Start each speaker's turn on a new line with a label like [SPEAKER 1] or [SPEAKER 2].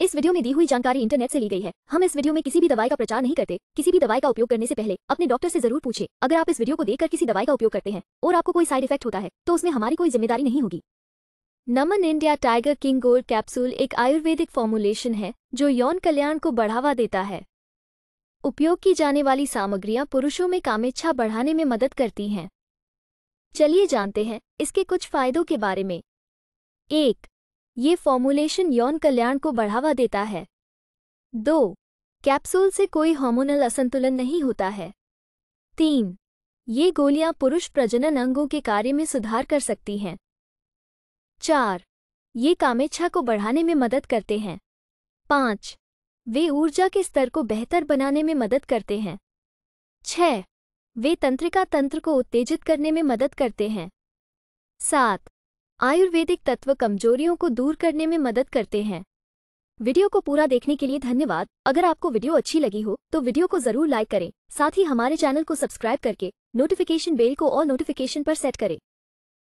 [SPEAKER 1] इस वीडियो में दी हुई जानकारी इंटरनेट से ली गई है हम इस वीडियो में किसी भी दवाई का प्रचार नहीं करते किसी भी दवाई का उपयोग करने से पहले अपने डॉक्टर से जरूर पूछे अगर आप इस वीडियो को देखकर किसी दवाई का उपयोग करते हैं और आपको कोई साइड इफेक्ट होता है तो उसमें हमारी कोई जिम्मेदारी नहीं होगी
[SPEAKER 2] Naman India Tiger King Gold capsule एक आयुर्वेदिक फॉर्मुलेशन है जो यौन कल्याण को बढ़ावा देता है उपयोग की जाने वाली सामग्रियां पुरुषों में कामेच्छा बढ़ाने में मदद करती हैं चलिए जानते हैं इसके कुछ फायदों के बारे में एक ये फॉर्मुलेशन यौन कल्याण को बढ़ावा देता है दो कैप्सूल से कोई हार्मोनल असंतुलन नहीं होता है तीन ये गोलियां पुरुष प्रजनन अंगों के कार्य में सुधार कर सकती हैं चार ये कामेच्छा को बढ़ाने में मदद करते हैं पाँच वे ऊर्जा के स्तर को बेहतर बनाने में मदद करते हैं छ वे तंत्रिका तंत्र को उत्तेजित करने में मदद करते हैं सात आयुर्वेदिक तत्व कमजोरियों को दूर करने में मदद करते हैं वीडियो को पूरा देखने के लिए धन्यवाद अगर आपको वीडियो अच्छी लगी हो तो वीडियो को जरूर लाइक करें साथ ही हमारे चैनल को सब्सक्राइब करके नोटिफिकेशन बेल को और नोटिफिकेशन पर सेट करें